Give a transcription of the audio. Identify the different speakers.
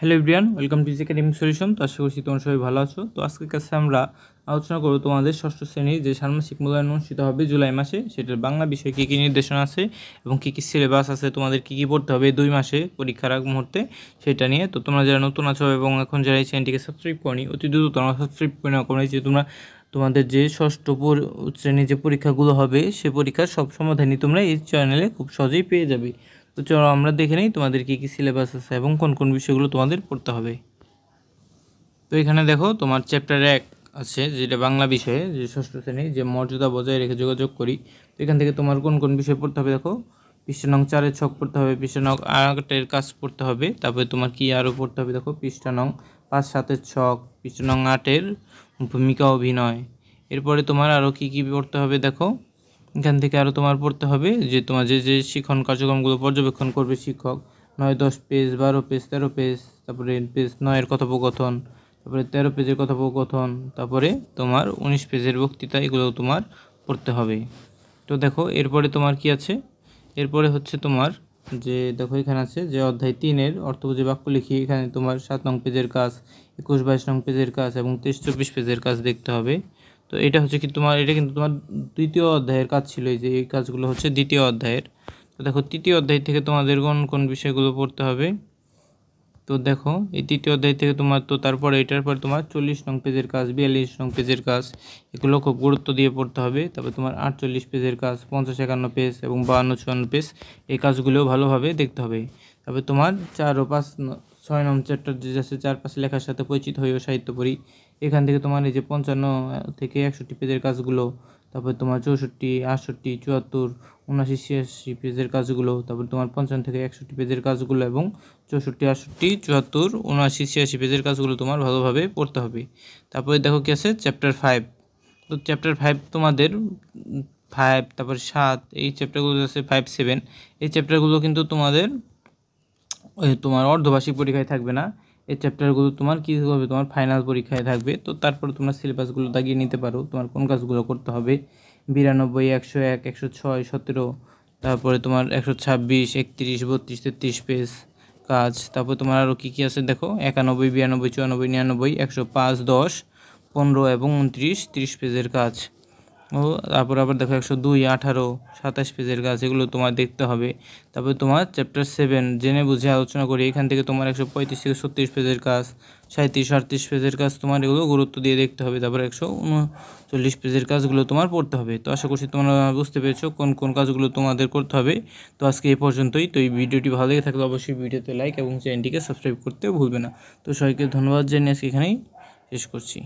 Speaker 1: hello everyone welcome to academic solution তো আশা করছি তোমরা সবাই ভালো আছো তো আজকের কাছে আমরা আলোচনা করবো তোমাদের ষষ্ঠ শ্রেণীর যে ষান্মাসিক মূল্যায়ন অনুষ্ঠিত হবে জুলাই মাসে সেটার বাংলা বিষয়ে কী কী নির্দেশনা আছে এবং কী কী সিলেবাস আছে তোমাদের কী কী পড়তে হবে দুই মাসে পরীক্ষার আগ মুহূর্তে সেটা নিয়ে তো তোমরা যারা নতুন আছো এবং এখন যারা এই চ্যানেলটিকে সাবস্ক্রাইব করি অতি দ্রুত তোমরা সাবস্ক্রাইব করে না করে যে তোমরা তোমাদের যে ষষ্ঠ শ্রেণীর যে পরীক্ষাগুলো হবে সে পরীক্ষার সব সমাধানই তোমরা এই চ্যানেলে খুব সহজেই পেয়ে যাবে তো চলো আমরা দেখে নিই তোমাদের কী কী সিলেবাস আছে এবং কোন কোন বিষয়গুলো তোমাদের পড়তে হবে তো এখানে দেখো তোমার চ্যাপ্টার এক আছে যেটা বাংলা বিষয়ে যে ষষ্ঠ শ্রেণী যে মর্যাদা বজায় রেখে যোগাযোগ করি তো এখান থেকে তোমার কোন কোন বিষয় পড়তে হবে দেখো পৃষ্ঠা নং চারের ছক পড়তে হবে পৃষ্ঠা নং আটের কাজ পড়তে হবে তারপরে তোমার কি আরও পড়তে হবে দেখো পৃষ্ঠা নং পাঁচ সাতের ছক পৃষ্ঠা নং আটের ভূমিকা অভিনয় এরপরে তোমার আরও কী কী পড়তে হবে দেখো এখান থেকে আরও তোমার পড়তে হবে যে তোমার যে যে শিক্ষণ কার্যক্রমগুলো পর্যবেক্ষণ করবে শিক্ষক নয় দশ পেজ বারো পেজ তেরো পেজ তারপরে পেজ নয়ের কথোপকথন তারপরে তেরো পেজের কথোপকথন তারপরে তোমার উনিশ পেজের বক্তৃতা এগুলো তোমার পড়তে হবে তো দেখো এরপরে তোমার কি আছে এরপরে হচ্ছে তোমার যে দেখো এখানে আছে যে অধ্যায় তিনের অর্থবোঝে বাক্য লিখি এখানে তোমার সাত নং পেজের কাজ একুশ বাইশ নং পেজের কাজ এবং তেইশ চব্বিশ পেজের কাজ দেখতে হবে তো এটা হচ্ছে কি তোমার এটা কিন্তু তোমার দ্বিতীয় অধ্যায়ের কাজ ছিল এই যে এই কাজগুলো হচ্ছে দ্বিতীয় অধ্যায়ের তো দেখো তৃতীয় অধ্যায় থেকে তোমাদের কোন কোন বিষয়গুলো পড়তে হবে তো দেখো এই তৃতীয় অধ্যায় থেকে তোমার তো তারপর এটার পর তোমার চল্লিশ নং পেজের কাজ বিয়াল্লিশ নং পেজের কাজ এগুলো খুব গুরুত্ব দিয়ে পড়তে হবে তারপর তোমার আটচল্লিশ পেজের কাজ পঞ্চাশ একান্ন পেজ এবং বাহান্ন চুয়ান্ন পেজ এই কাজগুলো ভালোভাবে দেখতে হবে তারপর তোমার চার ও পাঁচ ছয় নম চ্যাপ্টার যে আছে চারপাশে লেখার সাথে পরিচিত হয়েও সাহিত্য পড়ি এখান থেকে তোমার এই যে পঞ্চান্ন থেকে একষট্টি পেজের কাজগুলো তারপর তোমার চৌষট্টি আটষট্টি চুয়াত্তর উনআশি ছিয়াশি পেজের কাজগুলো তারপর তোমার পঞ্চান্ন থেকে একষট্টি পেজের কাজগুলো এবং চৌষট্টি আটষট্টি চুয়াত্তর উনআশি ছিয়াশি পেজের কাজগুলো তোমার ভালোভাবে পড়তে হবে তারপরে দেখো কী আছে চ্যাপ্টার ফাইভ তো চ্যাপ্টার ফাইভ তোমাদের ফাইভ তারপর সাত এই চ্যাপ্টারগুলো আছে ফাইভ সেভেন এই চ্যাপ্টারগুলো কিন্তু তোমাদের তোমার অর্ধবার্ষিক পরীক্ষায় থাকবে না এই চ্যাপ্টারগুলো তোমার কী হবে তোমার ফাইনাল পরীক্ষায় থাকবে তো তারপরে তোমরা সিলেবাসগুলো দাগিয়ে নিতে পারো তোমার কোন কাজগুলো করতে হবে বিরানব্বই একশো এক একশো ছয় সতেরো তারপরে তোমার একশো ছাব্বিশ একত্রিশ বত্রিশ তেত্রিশ পেজ কাজ তারপর তোমার আরও কী কী আছে দেখো একানব্বই বিরানব্বই চুরানব্বই নিরানব্বই একশো পাঁচ দশ পনেরো এবং উনত্রিশ তিরিশ পেজের কাজ ও তারপর আবার দেখো একশো দুই আঠারো সাতাশ পেজের কাজ এগুলো তোমার দেখতে হবে তারপর তোমার চ্যাপ্টার সেভেন জেনে বুঝে আলোচনা করি এখান থেকে তোমার একশো পঁয়ত্রিশ থেকে ছত্রিশ পেজের কাজ সাঁত্রিশ আটত্রিশ পেজের কাজ তোমার এগুলো গুরুত্ব দিয়ে দেখতে হবে তারপর একশো উনচল্লিশ পেজের কাজগুলো তোমার পড়তে হবে তো আশা করছি তোমরা বুঝতে পেরেছো কোন কোন কাজগুলো তোমাদের করতে হবে তো আজকে এ পর্যন্তই তো এই ভিডিওটি ভালো লেগে থাকলে অবশ্যই ভিডিওতে লাইক এবং চ্যানেলটিকে সাবস্ক্রাইব করতে ভুলবে না তো সবাইকে ধন্যবাদ জানিয়ে আজকে এখানেই শেষ করছি